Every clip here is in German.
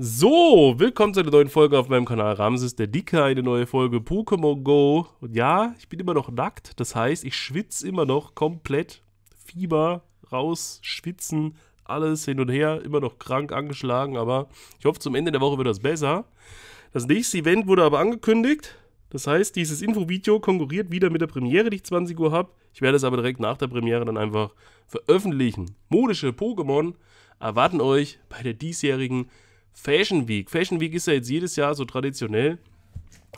So, willkommen zu einer neuen Folge auf meinem Kanal Ramses der Dicke, eine neue Folge Pokémon Go. Und ja, ich bin immer noch nackt, das heißt, ich schwitze immer noch komplett. Fieber, raus, schwitzen, alles hin und her, immer noch krank, angeschlagen, aber ich hoffe, zum Ende der Woche wird das besser. Das nächste Event wurde aber angekündigt. Das heißt, dieses Infovideo konkurriert wieder mit der Premiere, die ich 20 Uhr habe. Ich werde es aber direkt nach der Premiere dann einfach veröffentlichen. Modische Pokémon erwarten euch bei der diesjährigen Fashion Week. Fashion Week ist ja jetzt jedes Jahr so traditionell.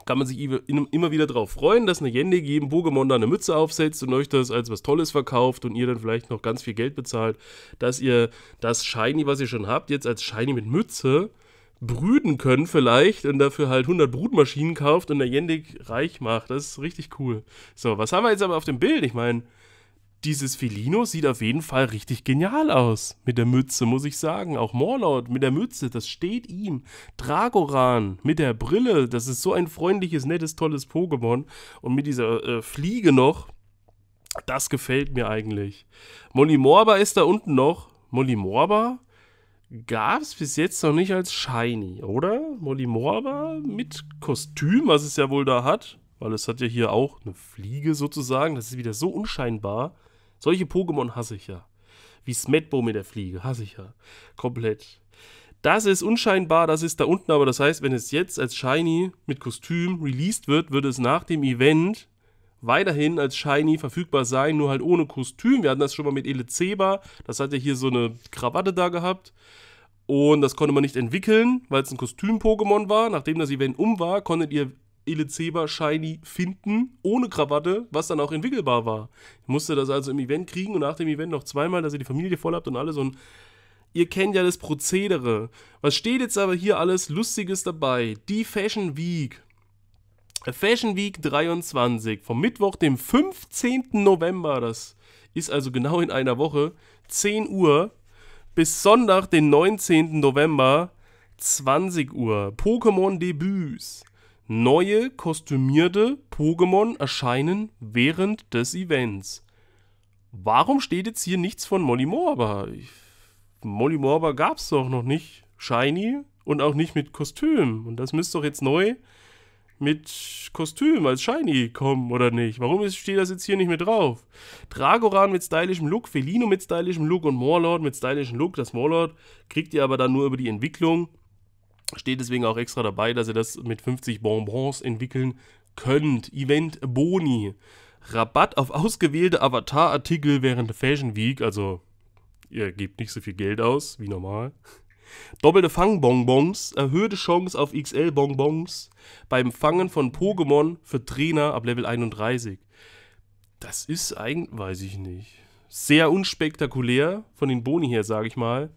Kann man sich immer wieder darauf freuen, dass eine Jende jedem Pokémon da eine Mütze aufsetzt und euch das als was Tolles verkauft und ihr dann vielleicht noch ganz viel Geld bezahlt, dass ihr das Shiny, was ihr schon habt, jetzt als Shiny mit Mütze brüten können vielleicht und dafür halt 100 Brutmaschinen kauft und der Jendik reich macht. Das ist richtig cool. So, was haben wir jetzt aber auf dem Bild? Ich meine, dieses Felino sieht auf jeden Fall richtig genial aus. Mit der Mütze, muss ich sagen. Auch Morlord mit der Mütze, das steht ihm. Dragoran mit der Brille, das ist so ein freundliches, nettes, tolles Pokémon. Und mit dieser äh, Fliege noch, das gefällt mir eigentlich. Molimorba ist da unten noch. Molimorba gab es bis jetzt noch nicht als Shiny, oder? Molimorba mit Kostüm, was es ja wohl da hat weil es hat ja hier auch eine Fliege sozusagen, das ist wieder so unscheinbar. Solche Pokémon hasse ich ja. Wie Smetbo mit der Fliege, hasse ich ja. Komplett. Das ist unscheinbar, das ist da unten, aber das heißt, wenn es jetzt als Shiny mit Kostüm released wird, würde es nach dem Event weiterhin als Shiny verfügbar sein, nur halt ohne Kostüm. Wir hatten das schon mal mit Elezeba, das hat ja hier so eine Krawatte da gehabt. Und das konnte man nicht entwickeln, weil es ein Kostüm-Pokémon war. Nachdem das Event um war, konntet ihr Elezeba Shiny finden, ohne Krawatte, was dann auch entwickelbar war. Ich musste das also im Event kriegen und nach dem Event noch zweimal, dass ihr die Familie voll habt und alles und ihr kennt ja das Prozedere. Was steht jetzt aber hier alles Lustiges dabei? Die Fashion Week. Fashion Week 23 vom Mittwoch, dem 15. November, das ist also genau in einer Woche, 10 Uhr, bis Sonntag, den 19. November, 20 Uhr. Pokémon Debüts. Neue kostümierte Pokémon erscheinen während des Events. Warum steht jetzt hier nichts von Molly Morber? Molly Morber gab es doch noch nicht. Shiny und auch nicht mit Kostüm. Und das müsste doch jetzt neu mit Kostüm als Shiny kommen, oder nicht? Warum ist, steht das jetzt hier nicht mehr drauf? Dragoran mit stylischem Look, Felino mit stylischem Look und Morlord mit stylischem Look. Das Morlord kriegt ihr aber dann nur über die Entwicklung. Steht deswegen auch extra dabei, dass ihr das mit 50 Bonbons entwickeln könnt. Event Boni. Rabatt auf ausgewählte Avatar-Artikel während der Fashion Week. Also, ihr gebt nicht so viel Geld aus wie normal. Doppelte Fangbonbons, erhöhte Chance auf XL-Bonbons beim Fangen von Pokémon für Trainer ab Level 31. Das ist eigentlich, weiß ich nicht, sehr unspektakulär von den Boni her, sage ich mal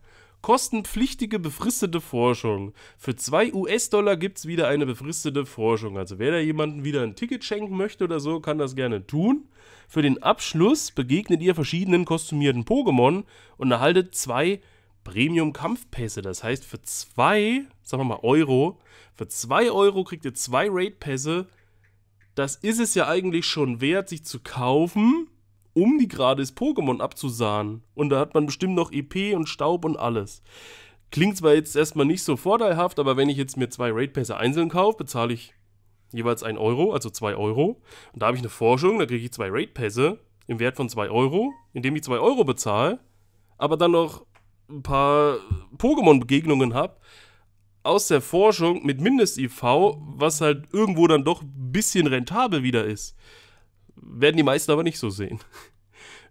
kostenpflichtige befristete Forschung. Für 2 US-Dollar gibt es wieder eine befristete Forschung. Also wer da jemandem wieder ein Ticket schenken möchte oder so, kann das gerne tun. Für den Abschluss begegnet ihr verschiedenen kostümierten Pokémon und erhaltet zwei Premium-Kampfpässe. Das heißt, für 2, sagen wir mal Euro, für 2 Euro kriegt ihr zwei Raid-Pässe. Das ist es ja eigentlich schon wert, sich zu kaufen um die gerade Pokémon abzusahen. Und da hat man bestimmt noch EP und Staub und alles. Klingt zwar jetzt erstmal nicht so vorteilhaft, aber wenn ich jetzt mir zwei Raidpässe einzeln kaufe, bezahle ich jeweils 1 Euro, also 2 Euro. Und da habe ich eine Forschung, da kriege ich zwei Raidpässe im Wert von 2 Euro, indem ich 2 Euro bezahle, aber dann noch ein paar Pokémon-Begegnungen habe aus der Forschung mit Mindest-IV, was halt irgendwo dann doch ein bisschen rentabel wieder ist werden die meisten aber nicht so sehen.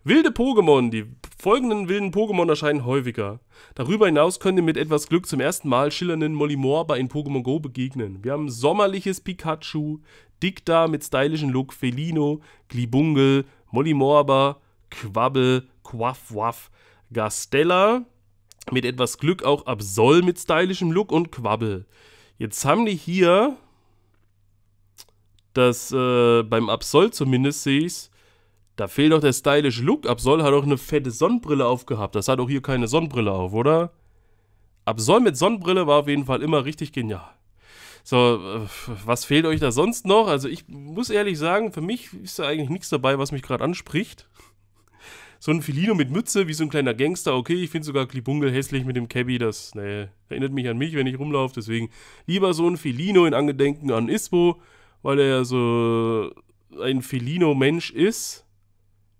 Wilde Pokémon. Die folgenden wilden Pokémon erscheinen häufiger. Darüber hinaus könnt ihr mit etwas Glück zum ersten Mal schillernden Molimorba in Pokémon Go begegnen. Wir haben sommerliches Pikachu, Dicta mit stylischem Look, Felino, Glibungel, Molimorba, Quabbe, Quaff, Waff, Gastella. Mit etwas Glück auch Absol mit stylischem Look und Quabbel. Jetzt haben die hier dass äh, beim Absol zumindest sehe ich da fehlt doch der stylische Look. Absol hat auch eine fette Sonnenbrille aufgehabt. Das hat auch hier keine Sonnenbrille auf, oder? Absol mit Sonnenbrille war auf jeden Fall immer richtig genial. So, äh, was fehlt euch da sonst noch? Also ich muss ehrlich sagen, für mich ist da eigentlich nichts dabei, was mich gerade anspricht. So ein Filino mit Mütze, wie so ein kleiner Gangster, okay, ich finde sogar Klibungel hässlich mit dem Cabby, das, nee, erinnert mich an mich, wenn ich rumlaufe, deswegen lieber so ein Filino in Angedenken an Ispo weil er ja so ein Felino-Mensch ist.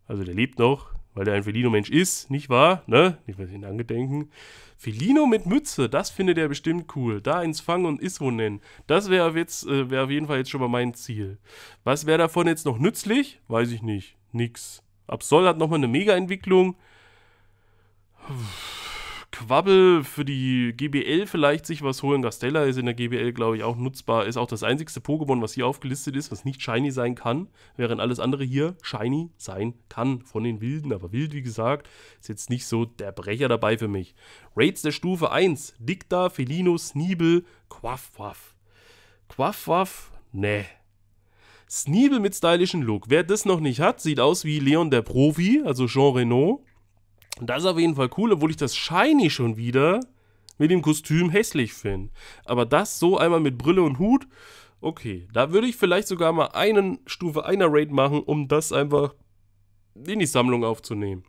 Also der lebt noch, weil er ein Felino-Mensch ist, nicht wahr? Ne? Ich weiß ihn angedenken. Felino mit Mütze, das findet er bestimmt cool. Da ins Fangen und Isso nennen. Das wäre jetzt, äh, wäre auf jeden Fall jetzt schon mal mein Ziel. Was wäre davon jetzt noch nützlich? Weiß ich nicht. Nix. Absol hat nochmal eine Mega-Entwicklung. Uff Quabbel für die GBL vielleicht sich was holen. Gastella ist in der GBL, glaube ich, auch nutzbar. Ist auch das einzigste Pokémon, was hier aufgelistet ist, was nicht shiny sein kann, während alles andere hier shiny sein kann von den Wilden. Aber wild, wie gesagt, ist jetzt nicht so der Brecher dabei für mich. Raids der Stufe 1. Dicta, Felino, Sneebel, Quaff, Quaff. Quaff, Quaff, nee. Sneebel mit stylischem Look. Wer das noch nicht hat, sieht aus wie Leon der Profi, also Jean Renault. Und das ist auf jeden Fall cool, obwohl ich das Shiny schon wieder mit dem Kostüm hässlich finde. Aber das so einmal mit Brille und Hut, okay. Da würde ich vielleicht sogar mal eine Stufe einer Raid machen, um das einfach in die Sammlung aufzunehmen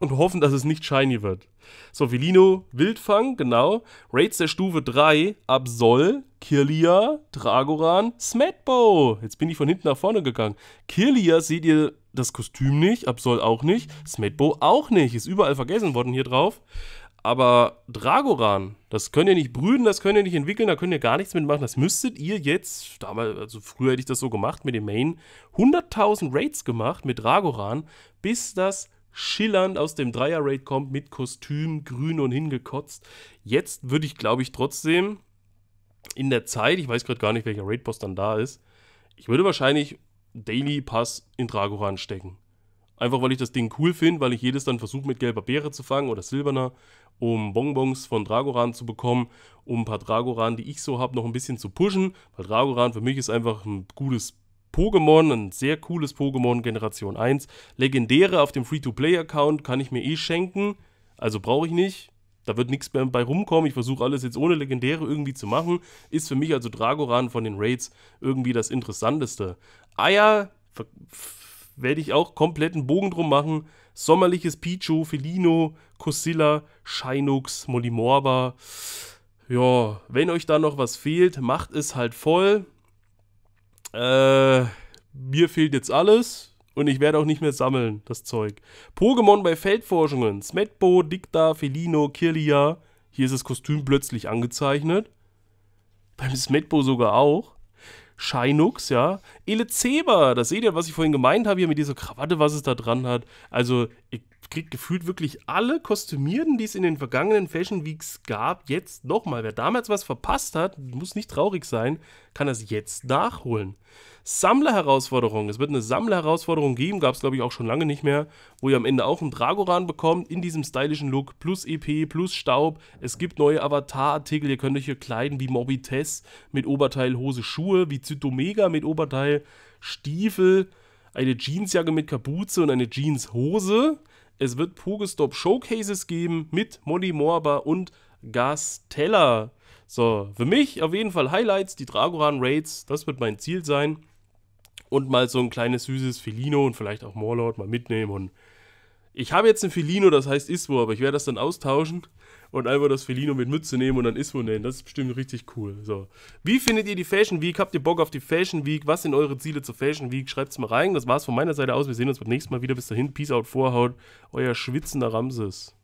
und hoffen, dass es nicht shiny wird. So, Velino Wildfang, genau. Raids der Stufe 3, Absol, Kirlia, Dragoran, Smetbo. Jetzt bin ich von hinten nach vorne gegangen. Kirlia seht ihr das Kostüm nicht, Absol auch nicht, Smetbo auch nicht. Ist überall vergessen worden hier drauf. Aber Dragoran, das könnt ihr nicht brüten, das könnt ihr nicht entwickeln, da könnt ihr gar nichts mitmachen. Das müsstet ihr jetzt, damals, also früher hätte ich das so gemacht mit dem Main, 100.000 Raids gemacht mit Dragoran, bis das schillernd aus dem Dreier-Raid kommt, mit Kostüm, grün und hingekotzt. Jetzt würde ich, glaube ich, trotzdem in der Zeit, ich weiß gerade gar nicht, welcher Raid-Boss dann da ist, ich würde wahrscheinlich Daily Pass in Dragoran stecken. Einfach weil ich das Ding cool finde, weil ich jedes dann versuche mit gelber Beere zu fangen oder silberner, um Bonbons von Dragoran zu bekommen, um ein paar Dragoran, die ich so habe, noch ein bisschen zu pushen, weil Dragoran für mich ist einfach ein gutes Pokémon, ein sehr cooles Pokémon Generation 1. Legendäre auf dem Free-to-Play-Account kann ich mir eh schenken. Also brauche ich nicht. Da wird nichts mehr bei rumkommen. Ich versuche alles jetzt ohne Legendäre irgendwie zu machen. Ist für mich also Dragoran von den Raids irgendwie das Interessanteste. Eier werde ich auch komplett einen Bogen drum machen. Sommerliches Pichu, Felino, Cosilla, Shinux, Molimorba. Ja, wenn euch da noch was fehlt, macht es halt voll äh, mir fehlt jetzt alles und ich werde auch nicht mehr sammeln, das Zeug. Pokémon bei Feldforschungen. Smetbo, Dicta, Felino, Kirlia. Hier ist das Kostüm plötzlich angezeichnet. Beim Smetbo sogar auch. Shinux, ja. Elezeba, da seht ihr, was ich vorhin gemeint habe, hier mit dieser Krawatte, was es da dran hat. Also, ich kriegt gefühlt wirklich alle Kostümierten, die es in den vergangenen Fashion Weeks gab, jetzt nochmal. Wer damals was verpasst hat, muss nicht traurig sein, kann das jetzt nachholen. Sammlerherausforderung. Es wird eine Sammlerherausforderung geben, gab es glaube ich auch schon lange nicht mehr, wo ihr am Ende auch einen Dragoran bekommt in diesem stylischen Look, plus EP, plus Staub. Es gibt neue Avatar-Artikel, ihr könnt euch hier kleiden wie Mobites mit Oberteil, Hose, Schuhe, wie Zytomega mit Oberteil, Stiefel, eine Jeansjacke mit Kapuze und eine Jeanshose. Es wird Pugestop Showcases geben mit Molly Morba und Gastella. So, für mich auf jeden Fall Highlights, die Dragoran Raids, das wird mein Ziel sein. Und mal so ein kleines süßes Felino und vielleicht auch Morlord mal mitnehmen und ich habe jetzt ein Felino, das heißt Iswo, aber ich werde das dann austauschen und einfach das Felino mit Mütze nehmen und dann Iswo nennen. Das ist bestimmt richtig cool. So. Wie findet ihr die Fashion Week? Habt ihr Bock auf die Fashion Week? Was sind eure Ziele zur Fashion Week? Schreibt es mal rein. Das war's von meiner Seite aus. Wir sehen uns beim nächsten Mal wieder. Bis dahin. Peace out, Vorhaut. Euer schwitzender Ramses.